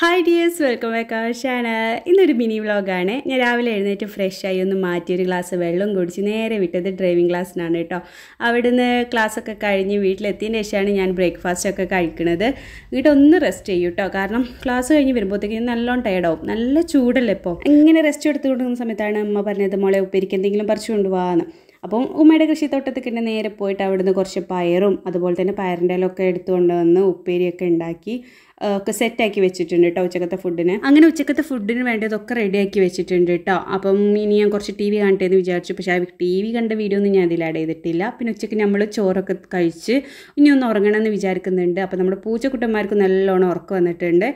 hi dears welcome back ആവശ്യമാണ് channel ഇന്നൊരു mini വ്ളോഗാണ് ഞാൻ രാവിലെ എഴുന്നേറ്റ് ഫ്രഷായി ഒന്ന് മാറ്റി ഒരു ഗ്ലാസ് വെള്ളം കുടിച്ച് നേരെ വിട്ടത് ഡ്രൈവിംഗ് ക്ലാസ്സിനാണ് കേട്ടോ അവിടുന്ന് ക്ലാസ്സൊക്കെ കഴിഞ്ഞ് വീട്ടിലെത്തിയതിന് ശേഷമാണ് ഞാൻ ബ്രേക്ക്ഫാസ്റ്റൊക്കെ കഴിക്കുന്നത് വീട്ടിൽ ഒന്ന് റെസ്റ്റ് ചെയ്യും കേട്ടോ കാരണം ക്ലാസ് കഴിഞ്ഞ് വരുമ്പോഴത്തേക്കും നല്ലോണം ടയർഡാവും നല്ല ചൂടല്ലേ ഇപ്പോൾ ഇങ്ങനെ റെസ്റ്റ് എടുത്തു കൊടുക്കുന്ന സമയത്താണ് അമ്മ പറഞ്ഞത് മോളെ ഉപ്പേരിക്ക് എന്തെങ്കിലും പറിച്ചു കൊണ്ടുപോകാമെന്ന് അപ്പം ഉമ്മയുടെ കൃഷിത്തോട്ടത്തിക്കിൻ്റെ നേരെ പോയിട്ട് അവിടുന്ന് കുറച്ച് പയറും അതുപോലെ തന്നെ പയറിൻ്റെ ഇലൊക്കെ എടുത്തുകൊണ്ട് വന്ന് ഉപ്പേരിയൊക്കെ ഉണ്ടാക്കി ഒക്കെ സെറ്റാക്കി വെച്ചിട്ടുണ്ട് കേട്ടോ ഉച്ചക്കത്തെ ഫുഡിന് അങ്ങനെ ഉച്ചക്കത്തെ ഫുഡിന് വേണ്ടതൊക്കെ റെഡിയാക്കി വെച്ചിട്ടുണ്ട് കേട്ടോ അപ്പം ഇനി ഞാൻ കുറച്ച് ടി വി കാണട്ടെ എന്ന് വിചാരിച്ചു പക്ഷേ ആ ടി വി കണ്ട വീഡിയോ ഒന്നും ഞാൻ അതിൽ ആഡ് ചെയ്തിട്ടില്ല പിന്നെ ഉച്ചയ്ക്ക് നമ്മൾ ചോറൊക്കെ കഴിച്ച് ഇനി ഒന്ന് ഉറങ്ങണമെന്ന് വിചാരിക്കുന്നുണ്ട് അപ്പോൾ നമ്മുടെ പൂച്ചക്കുട്ടന്മാർക്ക് നല്ലോണം ഉറക്കം വന്നിട്ടുണ്ട്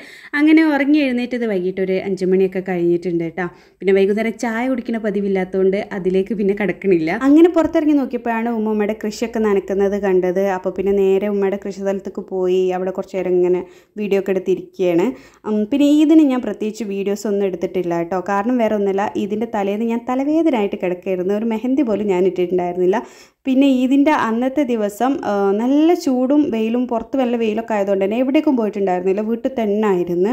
അങ്ങനെ ഉറങ്ങി എഴുന്നേറ്റത് വൈകിട്ട് ഒരു അഞ്ചുമണിയൊക്കെ മണിയൊക്കെ കഴിഞ്ഞിട്ടുണ്ട് കേട്ടോ പിന്നെ വൈകുന്നേരം ചായ കുടിക്കുന്ന പതിവില്ലാത്തതുകൊണ്ട് അതിലേക്ക് പിന്നെ കിടക്കണില്ല അങ്ങനെ പുറത്തിറങ്ങി നോക്കിയപ്പോഴാണ് ഉമ്മമ്മയുടെ കൃഷിയൊക്കെ നനക്കുന്നത് കണ്ടത് അപ്പോൾ പിന്നെ നേരെ ഉമ്മയുടെ കൃഷി സ്ഥലത്തേക്ക് പോയി അവിടെ കുറച്ച് നേരം ഇങ്ങനെ വീഡിയോ ഒക്കെ എടുത്തിരിക്കുകയാണ് പിന്നെ ഇതിന് ഞാൻ പ്രത്യേകിച്ച് വീഡിയോസ് ഒന്നും എടുത്തിട്ടില്ല കേട്ടോ കാരണം വേറെ ഒന്നുമില്ല ഇതിൻ്റെ തലേന്ന് ഞാൻ തലവേദനയായിട്ട് കിടക്കായിരുന്നു ഒരു മെഹന്തി പോലും ഞാൻ ഇട്ടിട്ടുണ്ടായിരുന്നില്ല പിന്നെ ഈദിൻ്റെ അന്നത്തെ ദിവസം നല്ല ചൂടും വെയിലും പുറത്ത് നല്ല വെയിലൊക്കെ ആയതുകൊണ്ട് തന്നെ എവിടേക്കും പോയിട്ടുണ്ടായിരുന്നില്ല വീട്ടിൽ തന്നെ ആയിരുന്നു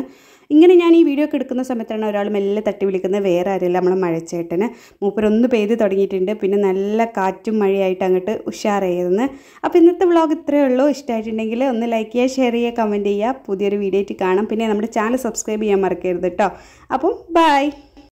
ഇങ്ങനെ ഞാൻ ഈ വീഡിയോ ഒക്കെ എടുക്കുന്ന സമയത്താണ് ഒരാൾ മെല്ലെ തട്ടി വിളിക്കുന്നത് വേറെ ആരുമില്ല നമ്മളെ മഴച്ചേട്ടന് മൂപ്പരൊന്ന് പെയ്ത് തുടങ്ങിയിട്ടുണ്ട് പിന്നെ നല്ല കാറ്റും മഴയായിട്ട് അങ്ങോട്ട് ഉഷാറായിരുന്നു അപ്പോൾ ഇന്നത്തെ വ്ളോഗ് ഇത്രയേ ഉള്ളൂ ഇഷ്ടമായിട്ടുണ്ടെങ്കിൽ ഒന്ന് ലൈക്ക് ചെയ്യുക ഷെയർ ചെയ്യുക കമൻറ്റ് ചെയ്യുക പുതിയൊരു വീഡിയോ ആയിട്ട് കാണാം പിന്നെ നമ്മുടെ ചാനൽ സബ്സ്ക്രൈബ് ചെയ്യാൻ മറക്കരുത് കേട്ടോ അപ്പം ബൈ